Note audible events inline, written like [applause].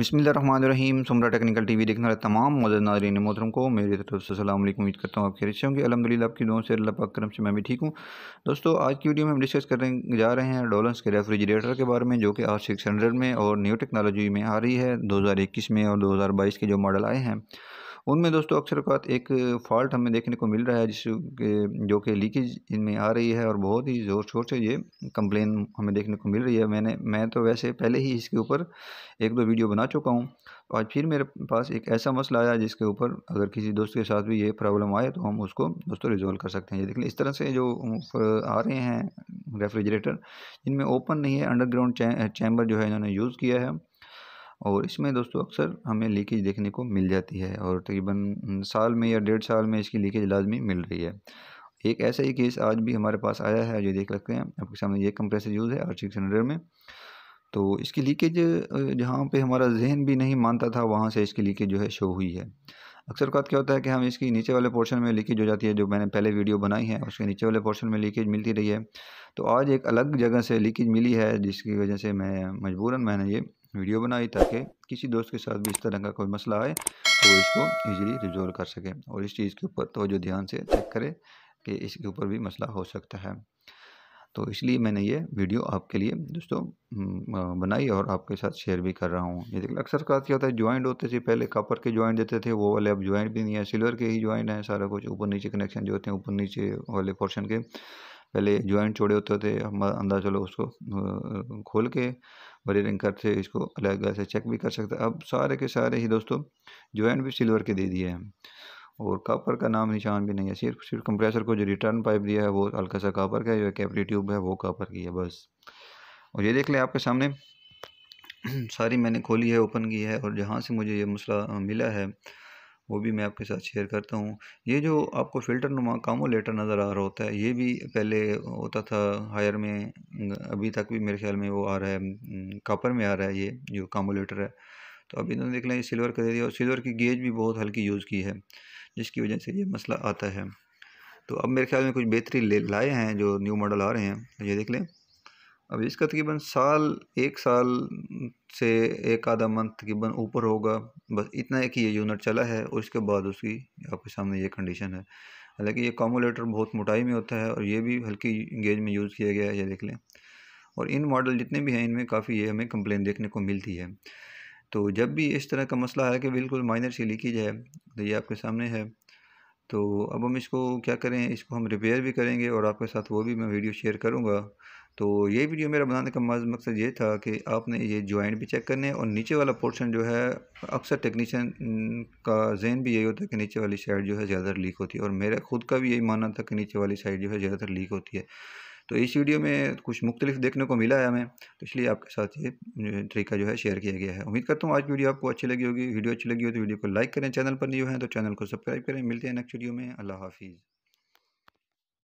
बसमीम सुमरा technical T देखने वाले तमाम मदद नाजरीन मोहतरम को मेरी तरफ से सलाम उम्मीद करता हूँ आप खैर से होंगे अलहमदिल्ला आपकी दोनों से अल्लाह पाक करम से मैं भी ठीक हूँ दोस्तों आज की वीडियो में हम डिस्कस करने जा रहे हैं डोलेंस के रेफ्रिजरेटर के बारे में जो कि आज सिक्स हंड्रेड में और न्यू टेक्नोलॉजी में आ रही है दो हज़ार इक्कीस में और दो हज़ार बाईस के जो मॉडल आए हैं उनमें दोस्तों अक्सर अवकात एक फॉल्ट हमें देखने को मिल रहा है जिस जो कि लीकेज इनमें आ रही है और बहुत ही ज़ोर शोर से ये कंप्लेन हमें देखने को मिल रही है मैंने मैं तो वैसे पहले ही इसके ऊपर एक दो वीडियो बना चुका हूँ आज फिर मेरे पास एक ऐसा मसला आया जिसके ऊपर अगर किसी दोस्त के साथ भी ये प्रॉब्लम आए तो हम उसको दोस्तों रिजोल्व कर सकते हैं ये देख इस तरह से जो आ रहे हैं रेफ्रिजरेटर इनमें ओपन नहीं है अंडरग्राउंड चैम्बर जो है इन्होंने यूज़ किया है और इसमें दोस्तों अक्सर हमें लीकेज देखने को मिल जाती है और तकरीबन साल में या डेढ़ साल में इसकी लीकेज लाजमी मिल रही है एक ऐसा ही केस आज भी हमारे पास आया है जो देख सकते हैं आपके सामने ये कंप्रेसर यूज़ है आर सिलेंडर में तो इसकी लीकेज जहाँ पे हमारा जहन भी नहीं मानता था वहाँ से इसकी लीकेज जो है शो हुई है अक्सर बात क्या होता है कि हम इसकी नीचे वाले पोर्शन में लीकेज हो जाती है जो मैंने पहले वीडियो बनाई है उसके नीचे वाले पोर्शन में लीकेज मिलती रही है तो आज एक अलग जगह से लीकेज मिली है जिसकी वजह से मैं मजबूरन मैंने ये वीडियो बनाई ताकि किसी दोस्त के साथ भी इस तरह का कोई मसला आए तो इसको ईजिली रिजोल्व कर सके और इस चीज़ के ऊपर तो जो ध्यान से चेक करे कि इसके ऊपर भी मसला हो सकता है तो इसलिए मैंने ये वीडियो आपके लिए दोस्तों बनाई और आपके साथ शेयर भी कर रहा हूँ ये देखिए अक्सर का क्या होता है ज्वाइंट होते थे पहले कापर के जॉइंट देते थे वो वाले अब जॉइंट भी नहीं है सिल्वर के ही जॉइंट हैं सारा कुछ ऊपर नीचे कनेक्शन जो होते हैं ऊपर नीचे वाले पोर्शन के पहले जॉइंट चौड़े होते थे हम अंदाज चलो उसको खोल के बरीरिंग रिंग करते इसको अलग से चेक भी कर सकते अब सारे के सारे ही दोस्तों जॉइंट भी सिल्वर के दे दिए हैं और कापर का नाम निशान भी नहीं है सिर्फ सिर्फ कंप्रेसर को जो रिटर्न पाइप दिया है वो हल्का सा कापर का है जो कैपरी ट्यूब है वो कापर की है बस और ये देख लें आपके सामने [clears throat] सारी मैंने खोली है ओपन की है और जहाँ से मुझे ये मसला मिला है वो भी मैं आपके साथ शेयर करता हूँ ये जो आपको फ़िल्टर नुमा कामोलेटर नज़र आ रहा होता है ये भी पहले होता था हायर में अभी तक भी मेरे ख्याल में वो आ रहा है कापर में आ रहा है ये जो कामोलेटर है तो अभी इन्होंने देख लें सिल्वर का दे दिया और सिल्वर की गेज भी बहुत हल्की यूज़ की है जिसकी वजह से ये मसला आता है तो अब मेरे ख्याल में कुछ बेहतरी लाए हैं जो न्यू मॉडल आ रहे हैं ये देख लें अब इसका तकरीबन साल एक साल से एक आधा मंथ तकरीबन ऊपर होगा बस इतना है कि ये यूनिट चला है और इसके बाद उसकी आपके सामने ये कंडीशन है हालांकि ये कॉमोलेटर बहुत मोटाई में होता है और ये भी हल्की गेज में यूज़ किया गया है ये देख लें और इन मॉडल जितने भी हैं इनमें काफ़ी ये हमें कंप्लेन देखने को मिलती है तो जब भी इस तरह का मसला है कि बिल्कुल माइनर सी लीकेज है तो ये आपके सामने है तो अब हम इसको क्या करें इसको हम रिपेयर भी करेंगे और आपके साथ वो भी मैं वीडियो शेयर करूँगा तो ये वीडियो मेरा बनाने का मज मकसद ये था कि आपने ये जॉइंट भी चेक करने और नीचे वाला पोर्शन जो है अक्सर टेक्नीशियन का जहन भी यही होता है कि नीचे वाली साइड जो है ज़्यादातर लीक होती है और मेरा खुद का भी यही मानना था कि नीचे वाली साइड जो है ज़्यादातर लीक होती है तो इस वीडियो में कुछ मुख्तलिफ देखने को मिला है हमें तो इसलिए आपके साथ ये तरीका जो है शेयर किया गया है उम्मीद करता हूँ आज वीडियो आपको अच्छी लगी होगी वीडियो अच्छी लगी हो तो वीडियो को लाइक करें चैनल पर नहीं हुए हैं तो चैनल को सब्सक्राइब करें मिलते हैं नेक्स्ट वीडियो में अल्लाह हाफिज़